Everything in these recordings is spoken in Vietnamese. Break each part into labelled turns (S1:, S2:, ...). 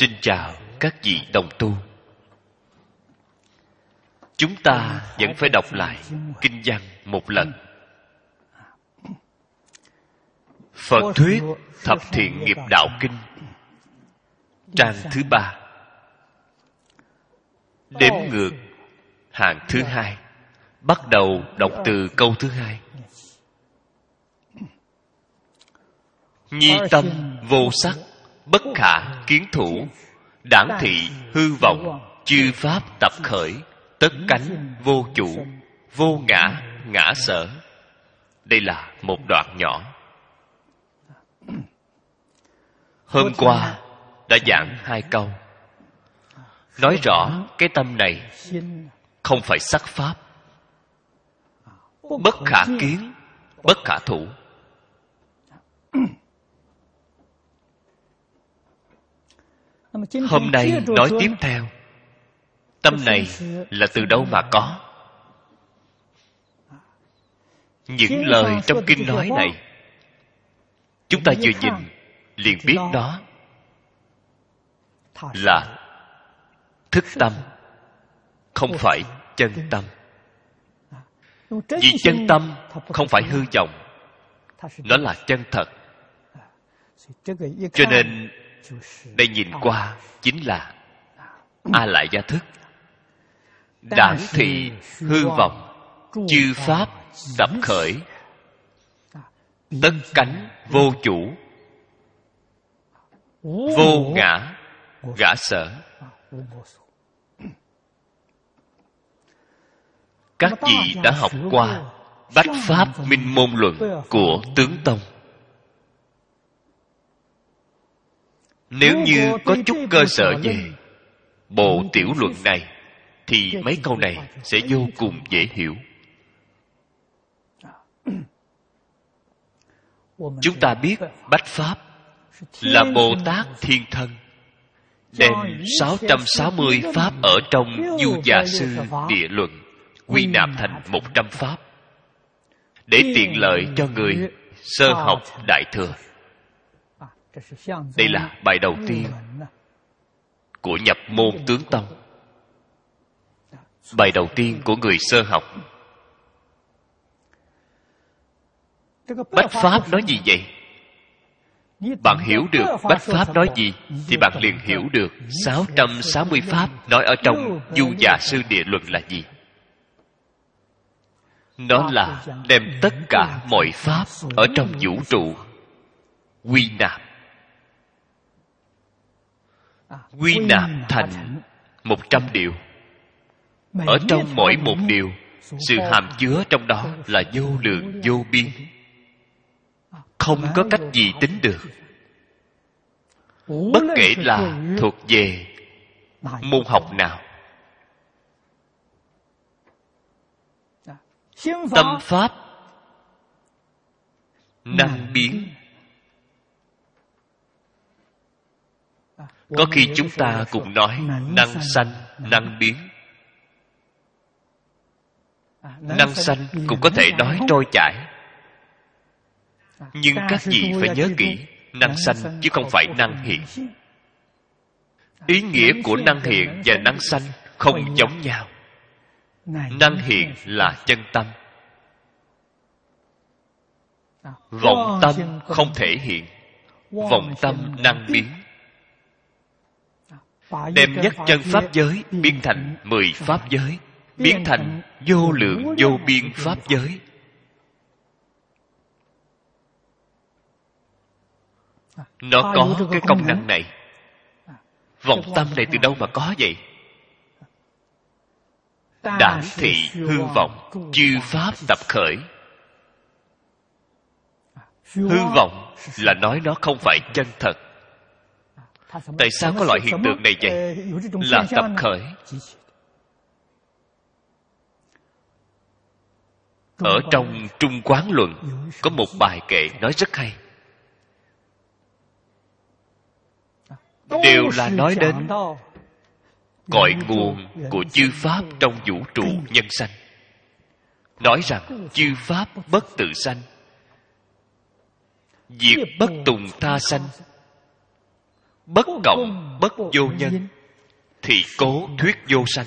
S1: Xin chào các vị đồng tu Chúng ta vẫn phải đọc lại Kinh văn một lần Phật Thuyết Thập Thiện Nghiệp Đạo Kinh Trang thứ ba Đếm ngược Hàng thứ hai Bắt đầu đọc từ câu thứ hai Nhi tâm vô sắc bất khả kiến thủ đảm thị hư vọng chư pháp tập khởi tất cánh vô chủ vô ngã ngã sở đây là một đoạn nhỏ hôm qua đã giảng hai câu nói rõ cái tâm này không phải sắc pháp bất khả kiến bất khả thủ Hôm nay nói tiếp theo Tâm này là từ đâu mà có Những lời trong kinh nói này Chúng ta vừa nhìn liền biết đó Là thức tâm Không phải chân tâm à, Vì chân tâm không phải hư vọng Nó là chân thật à, Cho nên đây nhìn qua chính là a lại gia thức đảng thị hư vọng chư pháp sập khởi tất cánh vô chủ vô ngã gã sở
S2: các vị đã học qua
S1: bách pháp minh môn luận của tướng tông nếu như có chút cơ sở về bộ tiểu luận này thì mấy câu này sẽ vô cùng dễ hiểu chúng ta biết bách pháp là bồ tát thiên thân đem 660 pháp ở trong du già sư địa luận quy nạp thành 100 pháp để tiện lợi cho người sơ học đại thừa đây là bài đầu tiên của nhập môn tướng tông bài đầu tiên của người sơ học bách pháp nói gì vậy bạn hiểu được bách pháp nói gì thì bạn liền hiểu được 660 pháp nói ở trong du già sư địa luận là gì nó là đem tất cả mọi pháp ở trong vũ trụ quy nạp quy nạp thành một trăm điều ở trong mỗi một điều sự hàm chứa trong đó là vô lượng vô biên không có cách gì tính được bất kể là thuộc về môn học nào dạ. tâm pháp năng biến có khi chúng ta cũng nói năng sanh năng biến năng sanh cũng có thể nói trôi chảy nhưng các vị phải nhớ kỹ năng sanh chứ không phải năng hiện ý nghĩa của năng hiện và năng sanh không giống nhau năng hiện là chân tâm vọng tâm không thể hiện vọng tâm năng biến đem nhất chân pháp giới biến thành mười pháp giới biến thành vô lượng vô biên pháp giới nó có cái công năng này vọng tâm này từ đâu mà có vậy đảm thị hư vọng chư pháp tập khởi hư vọng là nói nó không phải chân thật tại sao có loại hiện tượng này vậy là tập khởi ở trong trung quán luận có một bài kệ nói rất hay đều là nói đến cội nguồn của chư pháp trong vũ trụ nhân sanh nói rằng chư pháp bất tự sanh diệt bất tùng tha sanh bất cộng bất vô nhân thì cố thuyết vô sanh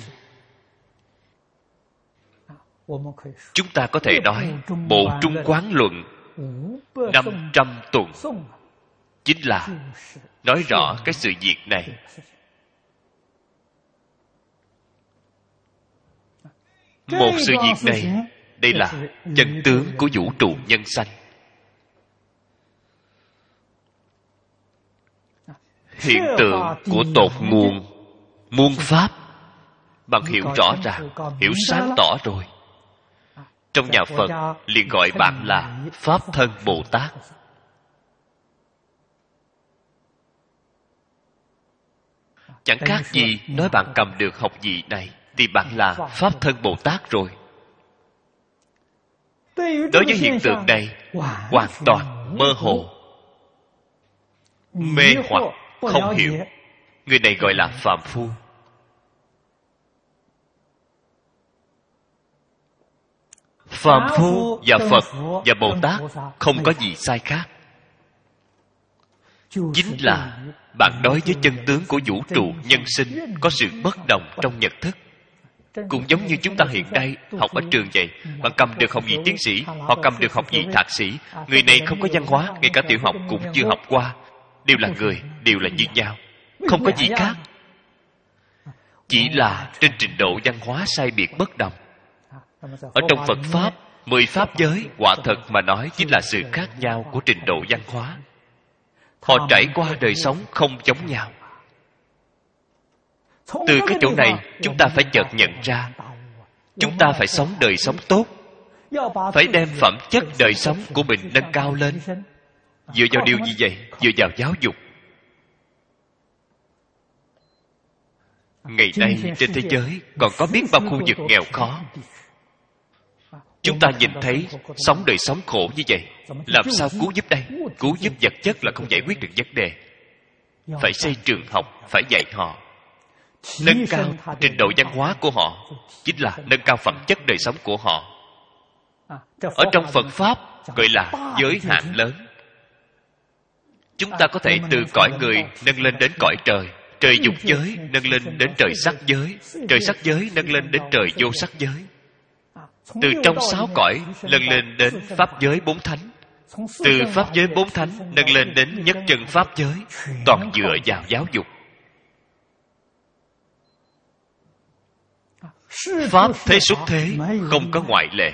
S1: chúng ta có thể nói bộ trung quán luận năm trăm tuần chính là nói rõ cái sự việc này một sự việc này đây là chân tướng của vũ trụ nhân sanh hiện tượng của tột nguồn muôn pháp bằng hiểu rõ ràng hiểu sáng tỏ rồi à, trong nhà phật liền gọi bạn là pháp thân bồ tát chẳng khác gì nói bạn cầm được học vị này thì bạn là pháp thân bồ tát rồi đối với hiện tượng này hoàn toàn mơ hồ mê hoặc không hiểu người này gọi là phàm phu phàm phu và phật và bồ tát không có gì sai khác chính là bạn đối với chân tướng của vũ trụ nhân sinh có sự bất đồng trong nhận thức cũng giống như chúng ta hiện nay học ở trường vậy bạn cầm được học vị tiến sĩ họ cầm được học vị thạc sĩ à, người này không có văn hóa ngay cả tiểu học cũng chưa học qua đều là người đều là như nhau không có gì khác chỉ là trên trình độ văn hóa sai biệt bất đồng ở trong phật pháp mười pháp giới quả thật mà nói chính là sự khác nhau của trình độ văn hóa họ trải qua đời sống không giống nhau từ cái chỗ này chúng ta phải chợt nhận ra chúng ta phải sống đời sống tốt phải đem phẩm chất đời sống của mình nâng cao lên dựa vào điều gì vậy dựa vào giáo dục ngày nay trên thế giới còn có biết bao khu vực nghèo khó chúng ta nhìn thấy sống đời sống khổ như vậy làm sao cứu giúp đây cứu giúp vật chất là không giải quyết được vấn đề phải xây trường học phải dạy họ nâng cao trình độ văn hóa của họ chính là nâng cao phẩm chất đời sống của họ à, ở trong phật pháp gọi là giới hạn lớn chúng ta có thể từ cõi người nâng lên đến cõi trời trời dục giới nâng lên đến trời sắc giới trời sắc giới nâng lên đến trời vô sắc giới
S2: từ trong sáu cõi nâng lên đến pháp
S1: giới bốn thánh từ pháp giới bốn thánh nâng lên đến nhất chân pháp giới toàn dựa vào giáo dục pháp thế xuất thế không có ngoại lệ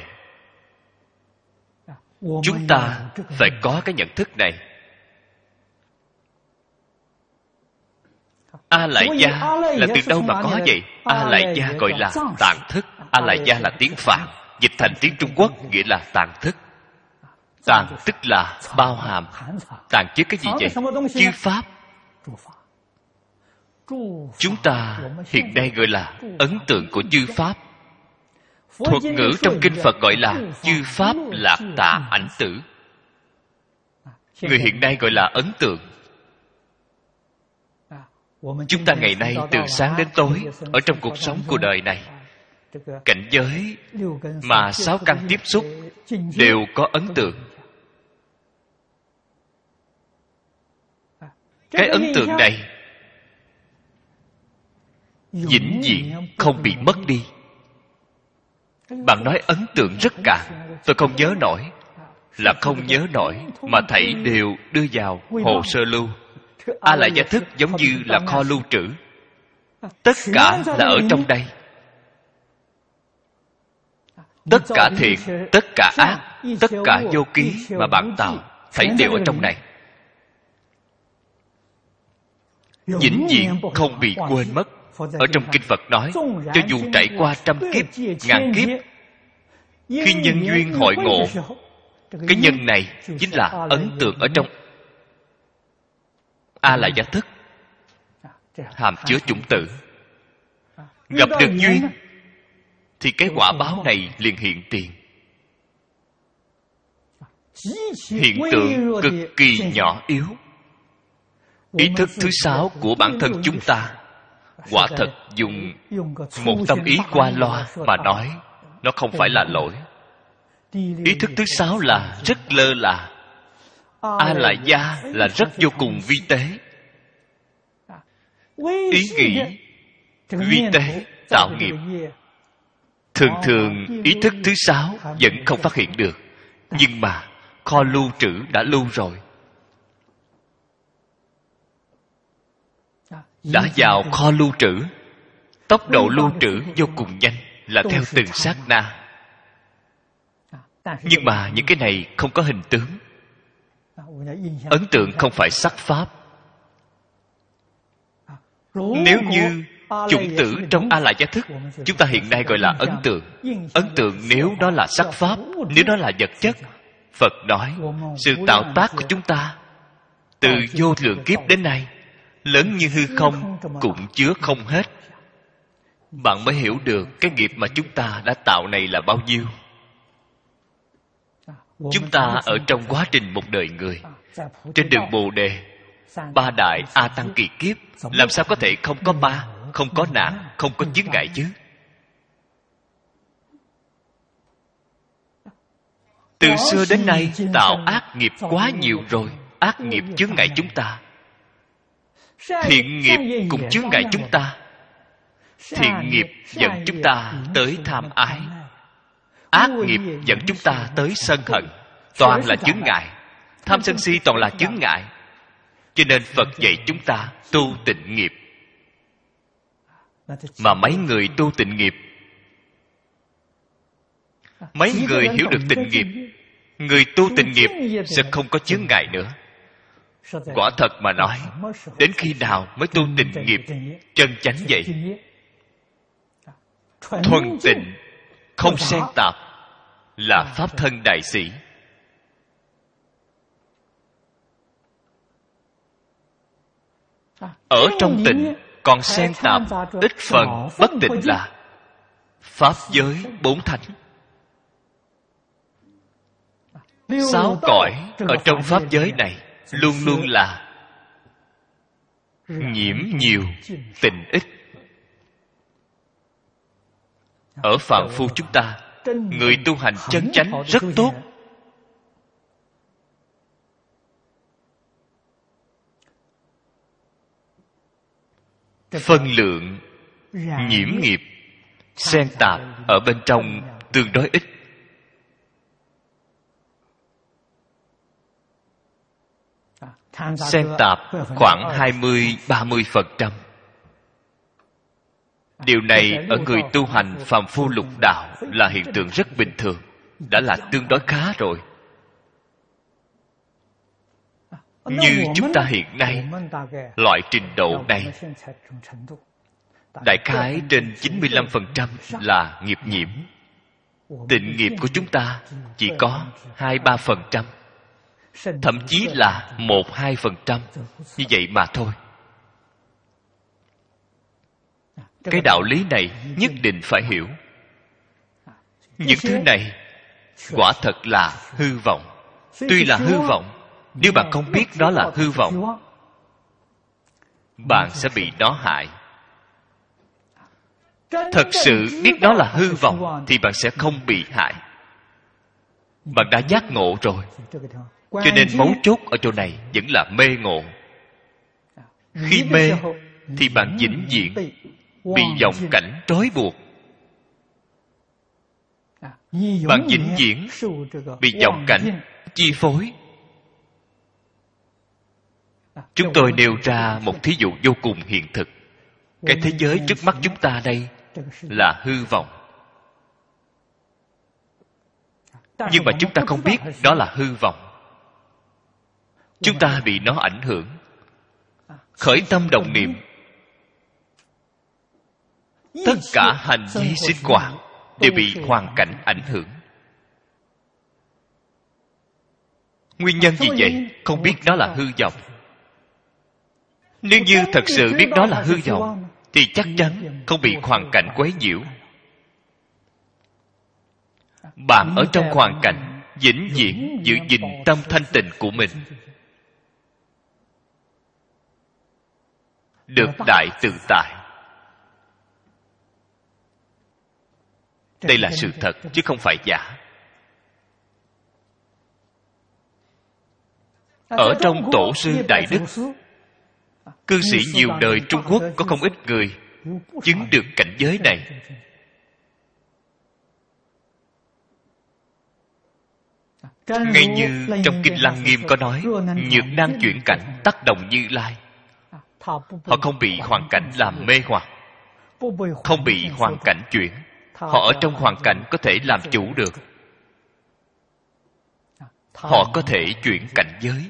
S1: chúng ta phải có cái nhận thức này a lại gia là từ đâu mà có vậy a lại gia gọi là tạng thức a lại gia là tiếng phạn dịch thành tiếng trung quốc nghĩa là tạng thức tạng tức là bao hàm tạng chứa cái gì vậy chư pháp chúng ta hiện nay gọi là ấn tượng của chư pháp thuật ngữ trong kinh phật gọi là chư pháp lạc tà ảnh tử người hiện nay gọi là ấn tượng chúng ta ngày nay từ sáng đến tối ở trong cuộc sống của đời này cảnh giới mà sáu căn tiếp xúc đều có ấn tượng
S2: cái ấn tượng này
S1: vĩnh viễn không bị mất đi bạn nói ấn tượng rất cạn tôi không nhớ nổi là không nhớ nổi mà thảy đều đưa vào hồ sơ lưu a lại gia thức giống như là kho lưu trữ tất cả là ở trong đây tất cả thiện tất cả ác tất cả vô ký mà bạn tạo phải đều ở trong này vĩnh viễn không bị quên mất ở trong kinh phật nói cho dù trải qua trăm kiếp ngàn kiếp khi nhân duyên hội ngộ cái nhân này chính là ấn tượng ở trong a là gia thức hàm chứa chủng tử
S2: gặp được duyên
S1: thì cái quả báo này liền hiện tiền hiện tượng cực kỳ nhỏ yếu ý thức thứ sáu của bản thân chúng ta quả thật dùng một tâm ý qua loa mà nói nó không phải là lỗi ý thức thứ sáu là rất lơ là a la gia là rất vô cùng vi tế ý nghĩ vi tế tạo nghiệp thường thường ý thức thứ sáu vẫn không phát hiện được nhưng mà kho lưu trữ đã lưu rồi đã vào kho lưu trữ tốc độ lưu trữ vô cùng nhanh là theo từng sát na nhưng mà những cái này không có hình tướng ấn tượng không phải sắc pháp nếu như chủng tử trong a la gia thức chúng ta hiện nay gọi là ấn tượng ấn tượng nếu đó là sắc pháp nếu đó là vật chất phật nói sự tạo tác của chúng ta từ vô lượng kiếp đến nay lớn như hư không cũng chứa không hết bạn mới hiểu được cái nghiệp mà chúng ta đã tạo này là bao nhiêu chúng ta ở trong quá trình một đời người trên đường bồ đề ba đại a tăng kỳ kiếp làm sao có thể không có ba không có nạn không có chướng ngại chứ từ xưa đến nay tạo ác nghiệp quá nhiều rồi ác nghiệp chướng ngại chúng ta thiện nghiệp cũng chướng ngại chúng ta thiện nghiệp dẫn chúng ta tới tham ái ác nghiệp dẫn chúng ta tới sân hận toàn là chướng ngại tham sân si toàn là chướng ngại cho nên phật dạy chúng ta tu tịnh nghiệp mà mấy người tu tịnh nghiệp mấy người hiểu được tịnh nghiệp người tu tịnh nghiệp sẽ không có chướng ngại nữa quả thật mà nói đến khi nào mới tu tịnh nghiệp chân chánh vậy thuần tịnh không xen tạp là à. pháp thân đại sĩ à, ở trong tịnh còn xen tạp ít phần bất tịnh là pháp giới bốn thánh à, sáu cõi ở trong pháp giới này luôn luôn là nhiễm nhiều tình ít ở phạm phu chúng ta người tu hành chân chánh rất tốt phân lượng nhiễm nghiệp xen tạp ở bên trong tương đối ít à, xen tạp khoảng 20-30% điều này ở người tu hành phàm phu lục đạo là hiện tượng rất bình thường đã là tương đối khá rồi à, như chúng ta hiện nay loại trình độ này đại khái trên 95% là nghiệp nhiễm tịnh nghiệp của chúng ta chỉ có hai ba phần trăm, thậm chí là một hai phần trăm như vậy mà thôi. cái đạo lý này nhất định phải hiểu những thứ này quả thật là hư vọng tuy là hư vọng nếu bạn không biết đó là hư vọng bạn sẽ bị nó hại thật sự biết đó là hư vọng thì bạn sẽ không bị hại bạn đã giác ngộ rồi cho nên mấu chốt ở chỗ này vẫn là mê ngộ khi mê thì bạn vĩnh viễn bị vọng cảnh trói buộc à, bạn vĩnh viễn bị vọng cảnh chi phối à, chúng tôi nêu ra một thí dụ vô cùng hiện thực cái thế giới trước mắt chúng ta đây là hư vọng nhưng mà chúng ta không biết đó là hư vọng chúng ta bị nó ảnh hưởng à, khởi tâm đồng niệm tất cả hành vi sinh hoạt đều bị hoàn cảnh ảnh hưởng nguyên nhân gì vậy không biết đó là hư vọng nếu như thật sự biết đó là hư vọng thì chắc chắn không bị hoàn cảnh quấy nhiễu bạn ở trong hoàn cảnh vĩnh viễn giữ gìn tâm thanh tịnh của mình được đại tự tại đây là sự thật chứ không phải giả ở trong tổ sư đại đức
S2: cư sĩ nhiều đời trung
S1: quốc có không ít người chứng được cảnh giới này ngay như trong kinh lăng nghiêm có nói nhược năng chuyển cảnh tác động như lai họ không bị hoàn cảnh làm mê hoặc không bị hoàn cảnh chuyển họ ở trong hoàn cảnh có thể làm chủ được họ có thể chuyển cảnh giới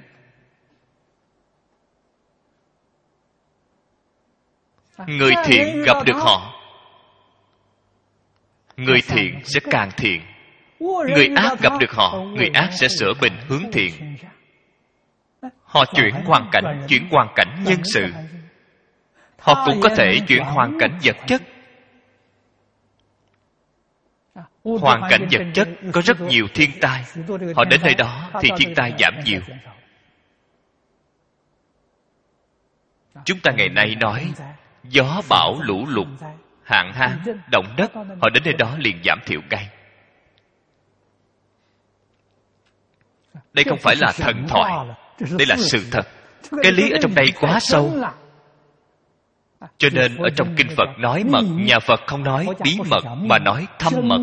S1: người thiện gặp được họ người thiện sẽ càng thiện người ác gặp được họ người ác sẽ sửa bình hướng thiện họ chuyển hoàn cảnh chuyển hoàn cảnh nhân sự họ cũng có thể chuyển hoàn cảnh vật chất hoàn cảnh vật chất có rất nhiều thiên tai họ đến nơi đó thì thiên tai giảm nhiều chúng ta ngày nay nói gió bão lũ lụt hạn hán động đất họ đến nơi đó liền giảm thiểu ngay
S2: đây không phải là thần thoại đây là sự thật
S1: cái lý ở trong đây quá sâu cho nên ở trong kinh phật nói mật nhà phật không nói bí mật mà nói thâm mật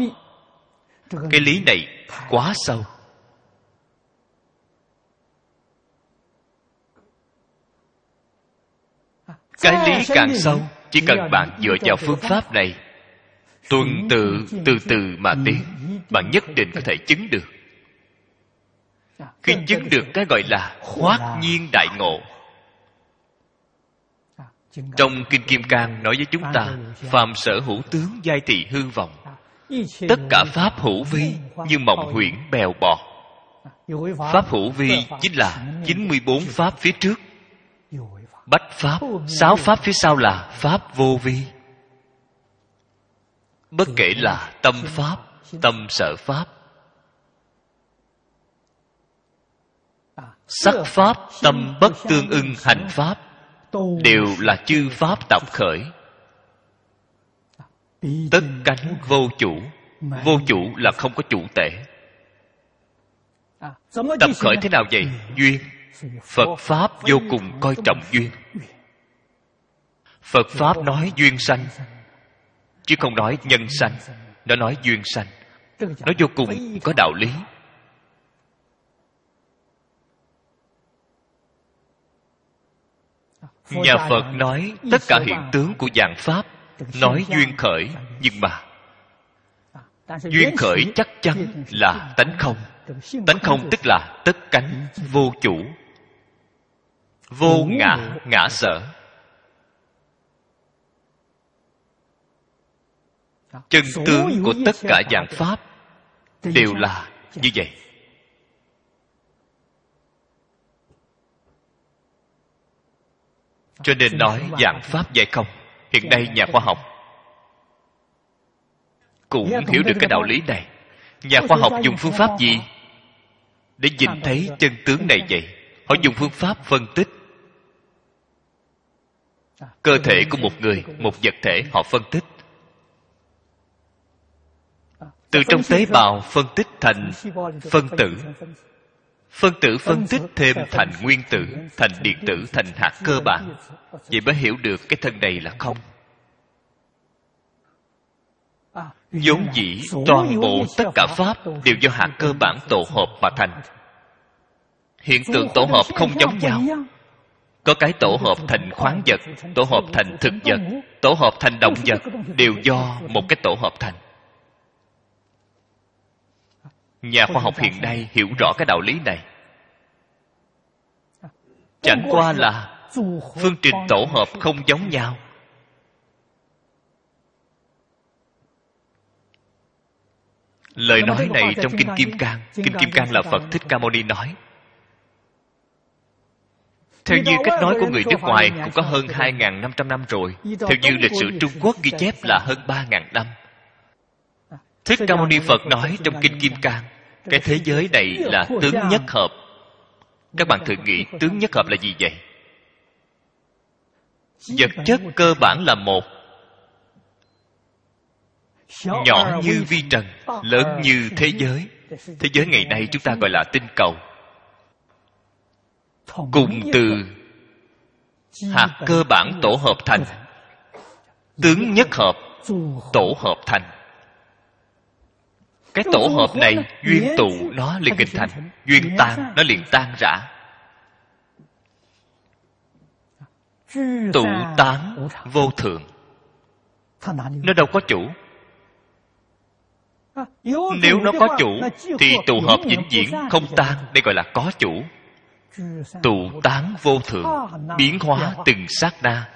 S1: cái lý này quá sâu cái lý càng sâu chỉ cần bạn dựa vào phương pháp này tuần tự từ từ mà tiến bạn nhất định có thể chứng được khi chứng được cái gọi là hoát nhiên đại ngộ trong kinh kim cang nói với chúng ta phàm sở hữu tướng giai thị hư vọng tất cả pháp hữu vi như mộng huyễn bèo bọt pháp hữu vi chính là 94 pháp phía trước bách pháp sáu pháp phía sau là pháp vô vi bất kể là tâm pháp tâm sở pháp sắc pháp tâm bất tương ưng hành pháp đều là chư pháp tập khởi tất cánh vô chủ vô chủ là không có chủ tể tập khởi thế nào vậy duyên phật pháp vô cùng coi trọng duyên phật pháp nói duyên sanh chứ không nói nhân sanh nó nói duyên sanh nó vô cùng có đạo lý nhà phật nói tất cả hiện tướng của dạng pháp nói duyên khởi nhưng mà duyên khởi chắc chắn là tánh không tánh không tức là tất cánh vô chủ vô ngã ngã sở chân tướng của tất cả dạng pháp đều là như vậy cho nên nói dạng pháp dạy không hiện nay nhà khoa học cũng hiểu được cái đạo lý này nhà khoa học dùng phương pháp gì để nhìn thấy chân tướng này vậy họ dùng phương pháp phân tích à, cơ thể của một người một vật thể họ phân tích à, từ dạ, trong tế bào phân tích thành phân tử phân tử phân tích thêm thành nguyên tử thành điện tử thành hạt cơ bản vậy mới hiểu được cái thân này là không à, vốn dĩ toàn bộ tất cả pháp đều do hạt cơ bản tổ hợp mà thành hiện tượng tổ hợp không giống nhau có cái tổ hợp thành khoáng vật tổ hợp thành thực vật tổ hợp thành động vật đều do một cái tổ hợp thành nhà khoa học hiện nay hiểu rõ cái đạo lý này
S2: à, chẳng qua là phương trình tổ hợp không
S1: giống nhau lời nói này trong kinh kim cang kinh kim cang là phật thích ca mâu ni nói
S2: theo như cách nói của người nước ngoài cũng có hơn
S1: 2.500 năm rồi. Theo như lịch sử Trung Quốc ghi chép là hơn 3.000 năm. À, thích Ca Mâu Ni Phật nói trong Kinh Kim Cang cái thế giới này là tướng nhất hợp các bạn thử nghĩ tướng nhất hợp là gì vậy vật chất cơ bản là một nhỏ như vi trần lớn như thế giới thế giới ngày nay chúng ta gọi là tinh cầu cùng từ hạt cơ bản tổ hợp thành tướng nhất hợp tổ hợp thành cái tổ hợp này duyên tụ nó liền hình thành duyên tan nó liền tan rã tụ tán vô thường nó đâu có chủ à, nếu nó có à, chủ thì tụ hợp vĩnh viễn không tan đây gọi là có chủ tụ tán vô thường biến hóa từng sát na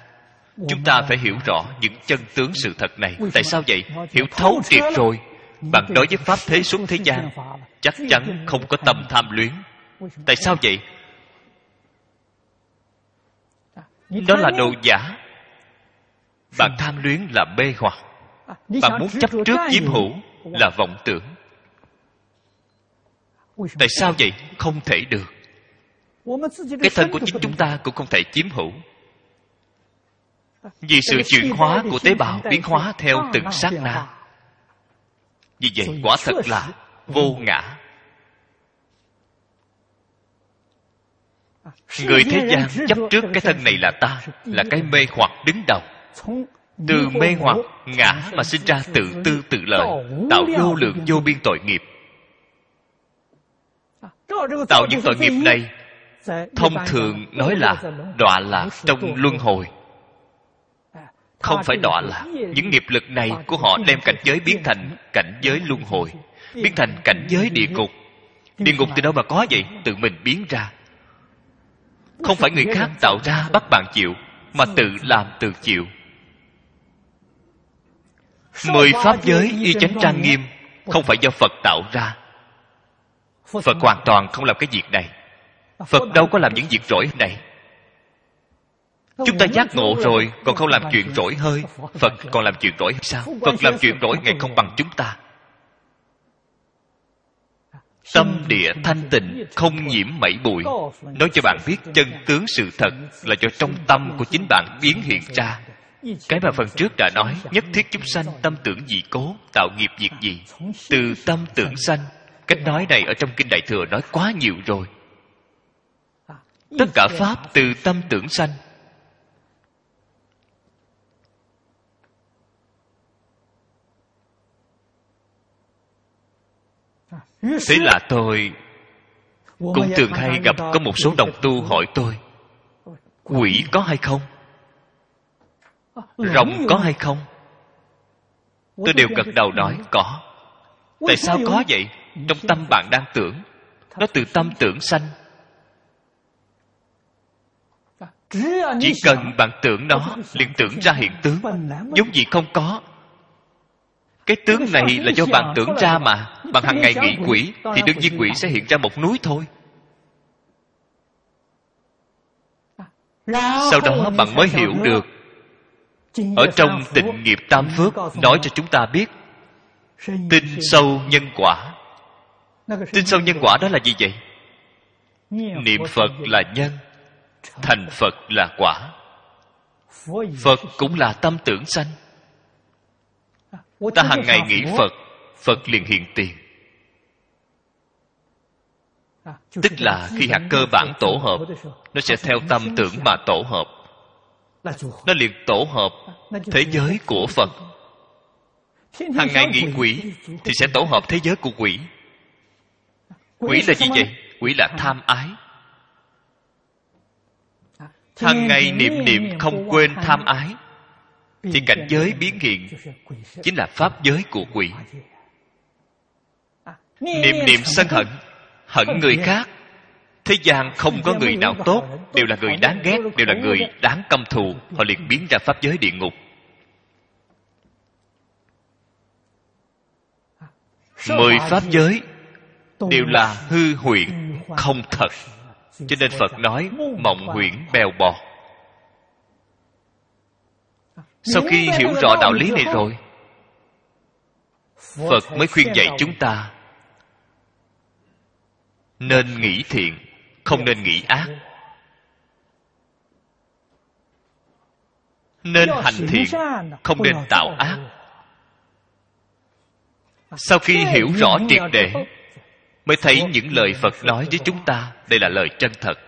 S1: chúng ta phải hiểu rõ những chân tướng sự thật này tại sao vậy hiểu thấu triệt rồi bạn đối với pháp thế xuống thế gian chắc chắn không có tâm tham luyến tại sao vậy đó là đồ giả bạn tham luyến là mê hoặc bạn muốn chấp trước chiếm hữu là vọng tưởng tại sao vậy không thể được cái thân của chính chúng ta cũng không thể chiếm hữu vì sự chuyển hóa của tế bào biến hóa theo từng sát na vì vậy quả thật là vô ngã à, người thế gian chấp trước cái thân này là ta là cái mê hoặc đứng đầu từ mê hoặc ngã mà sinh ra tự tư tự lợi tạo vô lượng vô biên tội nghiệp à, tạo những tội nghiệp này thông thường nói là đọa lạc trong luân hồi không phải đọa lạc những nghiệp lực này của họ đem cảnh giới biến thành cảnh giới luân hồi biến thành cảnh giới địa ngục địa ngục từ đâu mà có vậy tự mình biến ra
S2: không phải người khác
S1: tạo ra bắt bạn chịu mà tự làm tự chịu mười pháp giới y chánh trang nghiêm không phải do phật tạo ra phật hoàn toàn không làm cái việc này phật đâu có làm những việc rỗi này chúng ta giác ngộ rồi còn không làm chuyện rỗi hơi phật còn làm chuyện rỗi sao phật làm chuyện rỗi ngày không bằng chúng ta tâm địa thanh tịnh không nhiễm mảy bụi nói cho bạn biết chân tướng sự thật là do trong tâm của chính bạn biến hiện ra cái mà phần trước đã nói nhất thiết chúng sanh tâm tưởng dị cố tạo nghiệp việc gì từ tâm tưởng sanh cách nói này ở trong kinh đại thừa nói quá nhiều rồi tất cả pháp từ tâm tưởng sanh Thế là tôi Cũng thường hay gặp có một số đồng tu hỏi tôi Quỷ có hay không? Rồng có hay không? Tôi đều gật đầu nói có Tại sao có vậy? Trong tâm bạn đang tưởng Nó từ tâm tưởng sanh Chỉ cần bạn tưởng nó liền tưởng ra hiện tướng Giống gì không có Cái tướng này là do bạn tưởng ra mà bằng hàng ngày nghĩ quỷ thì đương nhiên quỷ sẽ hiện ra một núi thôi sau đó bạn mới hiểu được ở trong tịnh nghiệp tam phước nói cho chúng ta biết tin sâu nhân quả tin sâu nhân quả đó là gì vậy niệm phật là nhân thành phật là quả phật cũng là tâm tưởng sanh ta hàng ngày nghĩ phật phật liền hiện tiền tức là khi hạt cơ bản tổ hợp nó sẽ theo tâm tưởng mà tổ hợp nó liền tổ hợp thế giới của phật Hằng ngày nghĩ quỷ thì sẽ tổ hợp thế giới của quỷ
S2: quỷ là gì vậy
S1: quỷ là tham ái Hằng ngày niệm niệm không quên tham ái thì cảnh giới biến hiện chính là pháp giới của quỷ niệm niệm sân hận hận người khác thế gian không có người nào tốt đều là người đáng ghét đều là người đáng căm thù họ liền biến ra pháp giới địa ngục mười pháp giới đều là hư huyễn không thật cho nên phật nói mộng huyễn bèo bọt sau khi hiểu rõ đạo lý này rồi phật mới khuyên dạy chúng ta nên nghĩ thiện không nên nghĩ ác nên hành thiện không nên tạo ác sau khi hiểu rõ triệt để mới thấy những lời phật nói với chúng ta đây là lời chân thật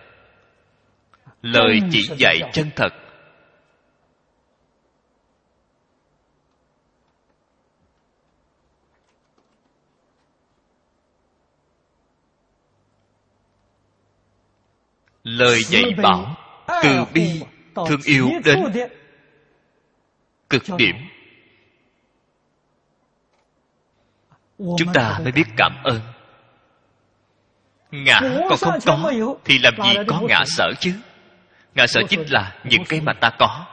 S1: lời chỉ dạy chân thật lời dạy bảo từ bi thương yêu đến cực điểm chúng ta mới biết cảm ơn ngã còn không có thì làm gì có ngã sở chứ ngã sở chính là những cái mà ta có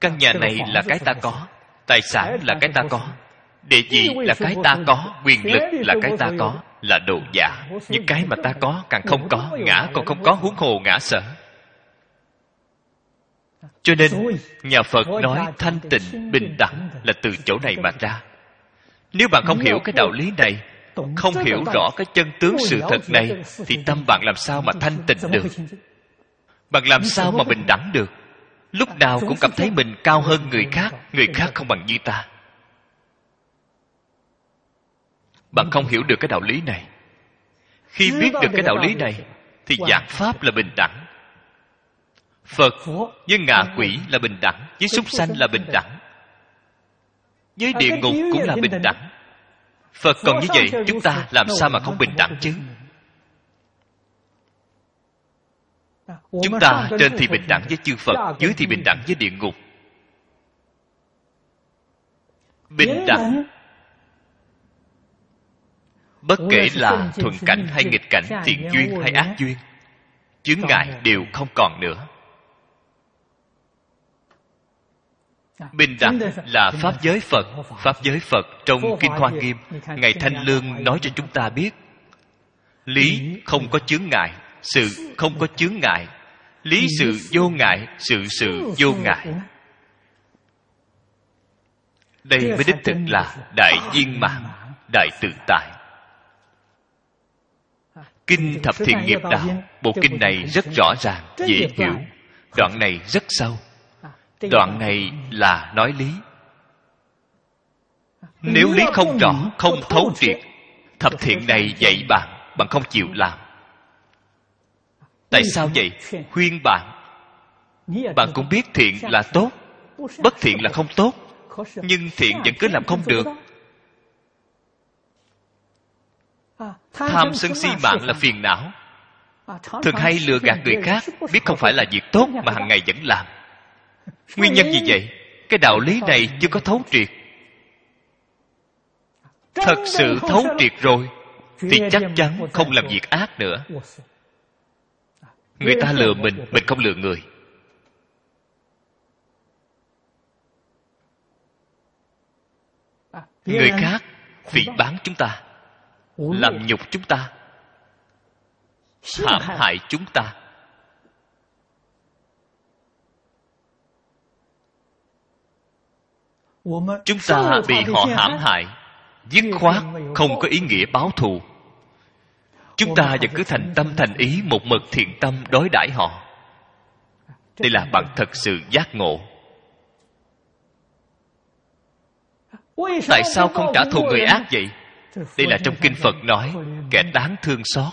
S1: căn nhà này là cái ta có tài sản là cái ta có Địa vị là cái ta có, quyền lực là cái ta có, là đồ giả. Những cái mà ta có càng không có, ngã còn không có huống hồ ngã sở. Cho nên, nhà Phật nói thanh tịnh, bình đẳng là từ chỗ này mà ra. Nếu bạn không hiểu cái đạo lý này, không hiểu rõ cái chân tướng sự thật này, thì tâm bạn làm sao mà thanh tịnh được? Bạn làm sao mà bình đẳng được? Lúc nào cũng cảm thấy mình cao hơn người khác, người khác không bằng như ta bạn không hiểu được cái đạo lý này khi biết được cái đạo lý này thì giảng pháp là bình đẳng phật với ngạ quỷ là bình đẳng với súc sanh là bình đẳng với à, địa ngục cũng là bình đẳng phật còn như vậy chúng ta làm sao mà không bình đẳng chứ chúng ta trên thì bình đẳng à, với chư phật dưới thì bình đẳng với địa ngục bình đẳng bất kể là thuận cảnh hay nghịch cảnh thiện duyên hay ác duyên chướng ngại à, đều không còn nữa à, bình đẳng là pháp giới phật pháp giới phật trong kinh hoa nghiêm ngài thanh lương nói cho chúng ta biết lý không có chướng ngại sự không có chướng ngại lý sự vô ngại sự sự vô ngại đây mới đích thực là đại viên mạng đại tự tại Kinh Thập Thiện Nghiệp Đạo Bộ kinh này rất rõ ràng, dễ hiểu Đoạn này rất sâu à, Đoạn này là nói lý à, Nếu lý không rõ, không thấu triệt Thập thiện này dạy bạn, bạn không chịu làm Tại sao vậy? Khuyên bạn Bạn cũng biết thiện là tốt Bất thiện là không tốt Nhưng thiện vẫn cứ làm không được À, tham sân si mạng là phiền não à, Thường hay lừa gạt người khác Biết không phải là việc tốt mà hàng ngày vẫn làm Nguyên nhân gì vậy? Cái đạo lý này chưa có thấu triệt Thật sự thấu triệt rồi Thì chắc chắn không làm việc ác nữa Người ta lừa mình, mình không lừa người à, Người khác phỉ bán chúng ta làm nhục chúng ta hãm hại chúng ta chúng ta bị họ hãm hại dứt khoát không có ý nghĩa báo thù
S2: chúng ta vẫn cứ thành
S1: tâm thành ý một mực thiện tâm đối đãi họ đây là bạn thật sự giác ngộ tại sao không trả thù người ác vậy đây là trong kinh phật nói kẻ đáng thương xót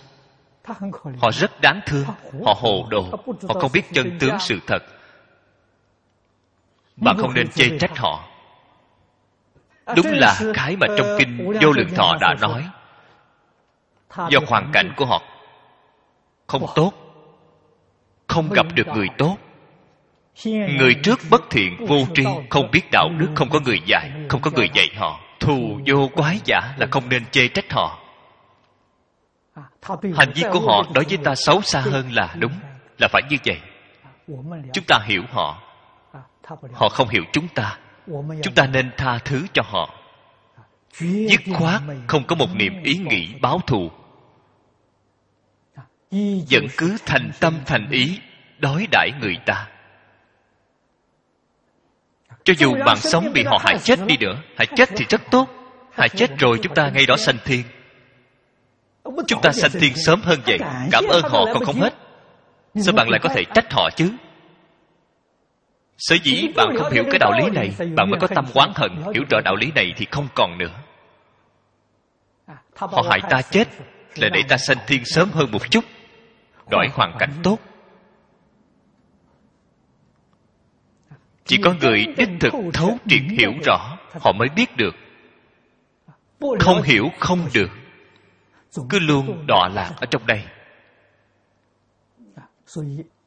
S1: họ rất đáng thương họ hồ đồ họ không biết chân tướng sự thật bạn không nên chê trách họ đúng là cái mà trong kinh vô lượng thọ đã nói do hoàn cảnh của họ không tốt không gặp được người tốt người trước bất thiện vô tri không biết đạo đức không có người dạy không có người dạy họ thù vô quái giả là không nên chê trách họ hành vi của họ đối với ta xấu xa hơn là đúng là phải như vậy chúng ta hiểu họ họ không hiểu chúng ta chúng ta nên tha thứ cho họ dứt khoát không có một niềm ý nghĩ báo thù vẫn cứ thành tâm thành ý đối đãi người ta cho dù bạn sống bị họ hại chết đi nữa hại chết thì rất tốt hại chết rồi chúng ta ngay đó sanh thiên chúng ta sanh thiên sớm hơn vậy cảm ơn họ còn không hết sao bạn lại có thể trách họ chứ sở dĩ bạn không hiểu cái đạo lý này bạn mới có tâm oán hận hiểu rõ đạo lý này thì không còn nữa à, họ hại ta chết là để ta sanh thiên sớm hơn một chút đổi hoàn cảnh tốt chỉ có người đích thực thấu triệt hiểu rõ họ mới biết được không hiểu không được cứ luôn đọa lạc ở trong đây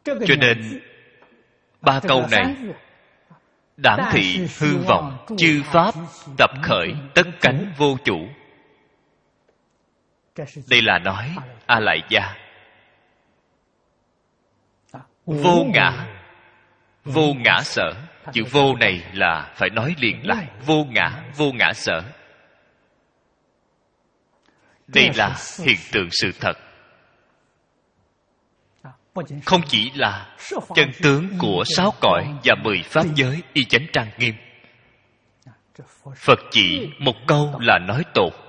S1: cho nên ba câu này đảm thị hư vọng chư pháp tập khởi tất cánh vô chủ đây là nói a lại gia à, vô ngã vô ngã sở chữ vô này là phải nói liền lại vô ngã vô ngã sở đây là hiện tượng sự thật không chỉ là chân tướng của sáu cõi và mười pháp giới y chánh trang nghiêm phật chỉ một câu là nói tột